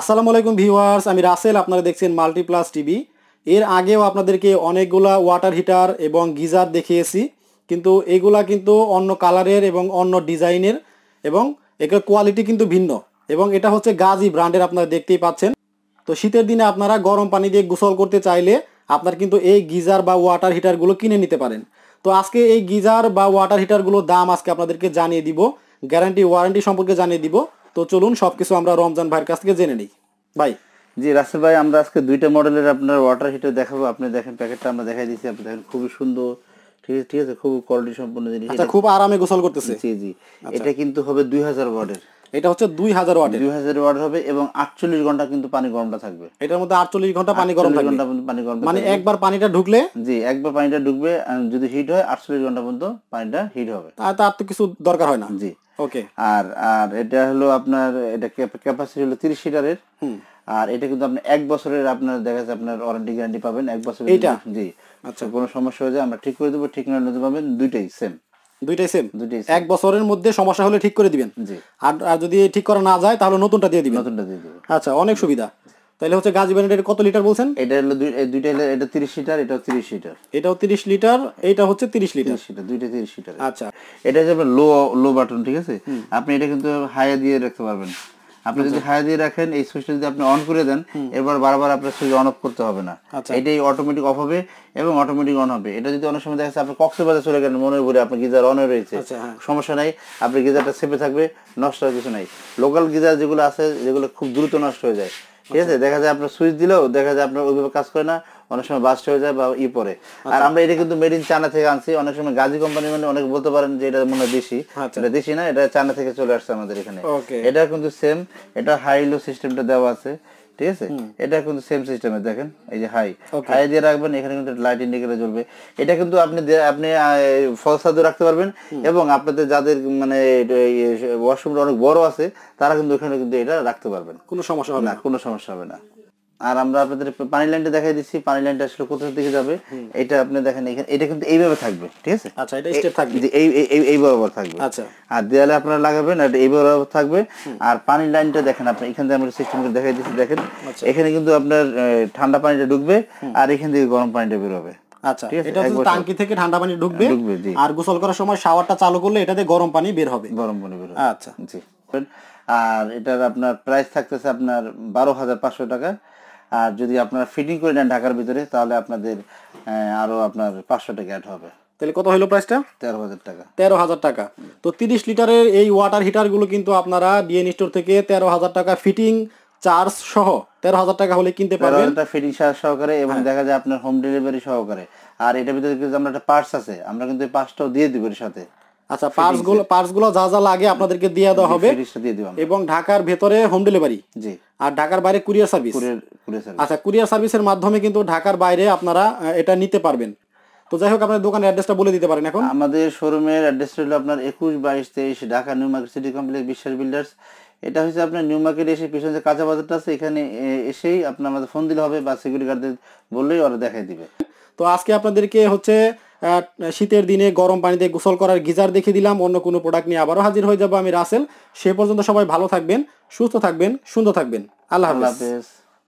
আসসালামু আলাইকুম ভিউয়ার্স আমি রাসেল আপনারা দেখছেন মাল্টিপ্লাস টিভি এর আগেও আপনাদেরকে অনেকগুলা ওয়াটার হিটার এবং গিজার দেখিয়েছি কিন্তু এগুলা কিন্তু অন্য কালারের এবং অন্য ডিজাইনের এবং এগুলো কোয়ালিটি কিন্তু ভিন্ন এবং এটা হচ্ছে গাজি ব্র্যান্ডের আপনারা দেখতেই পাচ্ছেন তো শীতের দিনে আপনারা গরম পানি দিয়ে গোসল করতে চাইলে আপনার কিন্তু এই গিজার বা ওয়াটার হিটারগুলো কিনে নিতে পারেন তো আজকে এই গিজার বা ওয়াটার হিটারগুলোর দাম আজকে আপনাদেরকে জানিয়ে দিব গ্যারান্টি ওয়ারেন্টি সম্পর্কে জানিয়ে দিব তো চলুন সবকিছু আমরা রমজান ভাইয়ের কাছ থেকে জেনে নিই ভাই জি রাসেল ভাই আমরা আজকে দুইটা মডেলের আপনার ওয়াটার হিটার দেখাবো আপনি দেখেন প্যাকেটটা আমরা দেখাই দিচ্ছি আপনি দেখেন খুবই সুন্দর ঠিক আছে ঠিক আছে খুব কোয়ালিটি সম্পন্ন জিনিস আচ্ছা, এটা খুব আরামে গোসল করতেছে জি জি আচ্ছা। এটা কিন্তু হবে 2000 ওয়াটের এটা হচ্ছে 2000 হাজার ওয়াট দুই ওয়াট হবে এবং 48 ঘন্টা কিন্তু পানি গরমটা থাকবে এটার মধ্যে 48 ঘন্টা পানি গরম থাকবে ঘন্টা পানি গরম মানে একবার পানিটা ঢুকলে জি একবার পানিটা ঢুকবে যদি হিট হয় 48 ঘন্টা পর্যন্ত পানিটা হিট হবে তার তো কিছু দরকার হয় না জি ওকে আর আর এটা হলো আপনার এটা ক্যাপাসিটি হলো 30 লিটারের আর এটা কিন্তু আপনি এক বছরের আপনার দেখা যাচ্ছে আপনার ওয়ারেন্টি গ্যারান্টি পাবেন এক বছরের এটা জি আচ্ছা কোনো সমস্যা হয়ে যায় আমরা ঠিক করে দেবো ঠিক না নিতে পাবেন দুইটাই সেম দুইটাই সেম এক বছরের মধ্যে সমস্যা হলে ঠিক করে দিবেন জি আর যদি ঠিক করা না যায় তাহলে নতুনটা দিয়ে দিবেন নতুনটা দিয়ে দিবেন আচ্ছা অনেক সুবিধা তাহলে হচ্ছে গাজী ব্র্যান্ডের কত লিটার বলছেন এটা হলো দুইটা এটা 30 লিটার এটা 30 লিটার এটাও 30 লিটার এটা হচ্ছে 30 লিটার 30 দুইটা 30 লিটার আচ্ছা এটা যে লো লো বাটন ঠিক আছে আপনি এটা কিন্তু হাই দিয়ে রাখতে পারবেন আপনি আচ্ছা। যদি হাই দিয়ে রাখেন এই সুইচটা যদি আপনি অন করে দেন এবার বারবার আপনার সুইচ অন অফ করতে হবে না আচ্ছা। এটাই অটোমেটিক অফ হবে এবং অটোমেটিক অন হবে এটা যদি অনেক সময় দেখা যাচ্ছে আপনি কক্সবাজার চলে গেলেন মনে করে আপনি গিজার অন রয়েছে আচ্ছা, হ্যাঁ। সমস্যা নাই আপনি গিজারটা সেপে থাকবে নষ্ট হওয়ার কিছু নাই লোকাল গিজার যেগুলো আছে যেগুলো খুব দ্রুত নষ্ট হয়ে যায় ঠিক আছে আচ্ছা। দেখা যায় আপনার সুইচ দিলেও দেখা যায় আপনার ওইভাবে কাজ করে না অনেক সময় বাস হয়ে যায় বা ই পরে আর আচ্ছা। আমরা এটা কিন্তু মেড ইন চায়না থেকে আনছি অনেক সময় গাজী কোম্পানি মানে অনেক বলতে পারেন যে এটা মনে দেশি আচ্ছা। এটা দেশি না এটা চায়না থেকে চলে আসছে আমাদের এখানে এটা কিন্তু সেম এটা হাই লো সিস্টেমটা দেওয়া আছে ঠিক আছে এটা কিন্তু সেম সিস্টেমে দেখেন এই যে হাই হাই দিয়ে রাখবেন এখানে কিন্তু লাইট ইন্ডিকেটর জ্বলবে এটা কিন্তু আপনি আপনি ফলসাদু রাখতে পারবেন এবং আপনাদের যাদের মানে ওয়াশরুমটা অনেক বড় আছে তারা কিন্তু ওখানে কিন্তু এটা রাখতে পারবেন কোনো সমস্যা হবে না কোনো সমস্যা হবে না আর আমরা আপনাদের পানি লাইনটা দেখাই দিচ্ছি পানি লাইনটা আসলে কোথার দিকে যাবে এটা আপনি দেখেন এখানে এটা কিন্তু এইভাবে থাকবে ঠিক আছে আচ্ছা এটা স্টেপ থাকবে এই এই এই বরাবর থাকবে আচ্ছা আর দেয়ালে আপনারা লাগাবেন আর এইভাবে থাকবে আর পানি লাইনটা দেখেন আপনি এখান থেকে আমরা সিস্টেম করে দেখাই দিচ্ছি দেখেন আচ্ছা। এখানে কিন্তু আপনার ঠান্ডা পানিটা ঢুকবে আর এখান থেকে গরম পানিটা বের হবে আচ্ছা এটা হচ্ছে টাঙ্কি থেকে ঠান্ডা পানি ঢুকবে আর গোসল করার সময় শাওয়ারটা চালু করলে এটা দিয়ে গরম পানি বের হবে গরম পানি বের হবে আচ্ছা জি আর এটার আপনার প্রাইস থাকতেছে আপনার বারো হাজার পাঁচশো টাকা আর যদি আপনারা ফিটিং করে নেন ঢাকার ভিতরে তাহলে আপনাদের আরও আপনার পাঁচশো টাকা অ্যাড হবে তাহলে কত হলো প্রাইসটা তেরো হাজার টাকা তেরো হাজার টাকা তো তিরিশ লিটারের এই ওয়াটার হিটারগুলো কিন্তু আপনারা ডিএন স্টোর থেকে তেরো হাজার টাকা ফিটিং চার্জ সহ তেরো হাজার টাকা হলে কিনতে পারবেন এটা ফিটিং চার্জ সহকারে এবং হ্যাঁ। দেখা যায় আপনার হোম ডেলিভারি সহকারে আর এটার ভিতরে কিন্তু আমরা একটা পার্টস আছে আমরা কিন্তু এই পার্টসটাও দিয়ে দিব এর সাথে আচ্ছা পার্সগুলো পার্সগুলো যা যা লাগে আপনাদেরকে দিয়ে দেওয়া হবে এবং ঢাকার ভেতরে হোম ডেলিভারি জি আর ঢাকার বাইরে কুরিয়ার সার্ভিস আচ্ছা কুরিয়ার সার্ভিসের মাধ্যমে কিন্তু ঢাকার বাইরে আপনারা এটা নিতে পারবেন তো যাই হোক দোকানের অ্যাড্রেসটা বলে দিতে পারেন এখন আমাদের শোরুমের অ্যাড্রেসটা হলো আপনার একুশ বাইশ তেইশ Dhaka new market city complex Biswas builders এটা হচ্ছে আপনার নিউ মার্কেট এসে পিছনে যে কাঁচা বাজারটা আছে এখানে এসেই আপনার আমাদের ফোন দিলে হবে বা সিকিউরিটি গার্ডদের বললেই ওরা দেখাই দিবে তো আজকে আপনাদেরকে হচ্ছে শীতের দিনে গরম পানিতে গোসল করার গিজার দেখে দিলাম অন্য কোনো প্রোডাক্ট নিয়ে আবারও হাজির হয়ে যাবো আমি রাসেল সে পর্যন্ত সবাই ভালো থাকবেন সুস্থ থাকবেন সুন্দর থাকবেন আল্লাহ হাফেজ